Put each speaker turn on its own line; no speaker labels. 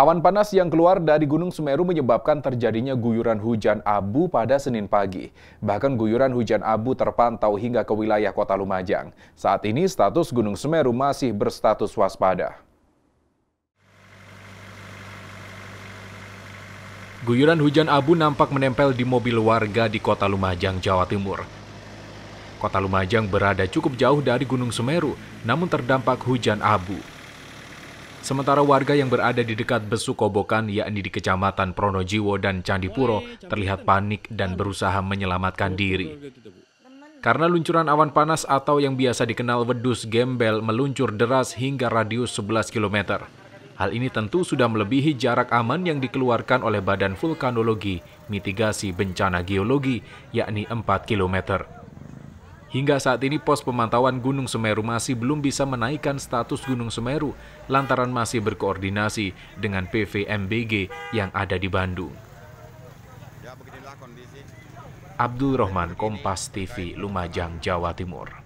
Awan panas yang keluar dari Gunung Semeru menyebabkan terjadinya guyuran hujan abu pada Senin pagi. Bahkan guyuran hujan abu terpantau hingga ke wilayah kota Lumajang. Saat ini status Gunung Semeru masih berstatus waspada. Guyuran hujan abu nampak menempel di mobil warga di kota Lumajang, Jawa Timur. Kota Lumajang berada cukup jauh dari Gunung Semeru, namun terdampak hujan abu. Sementara warga yang berada di dekat Besukobokan, yakni di Kecamatan Pronojiwo dan Candipuro, terlihat panik dan berusaha menyelamatkan diri. Karena luncuran awan panas atau yang biasa dikenal wedus gembel meluncur deras hingga radius 11 km. Hal ini tentu sudah melebihi jarak aman yang dikeluarkan oleh Badan Vulkanologi Mitigasi Bencana Geologi, yakni 4 kilometer. Hingga saat ini pos pemantauan Gunung Semeru masih belum bisa menaikkan status Gunung Semeru lantaran masih berkoordinasi dengan PVMBG yang ada di Bandung. Ya, Abdul Rahman, Kompas TV, Lumajang, Jawa Timur.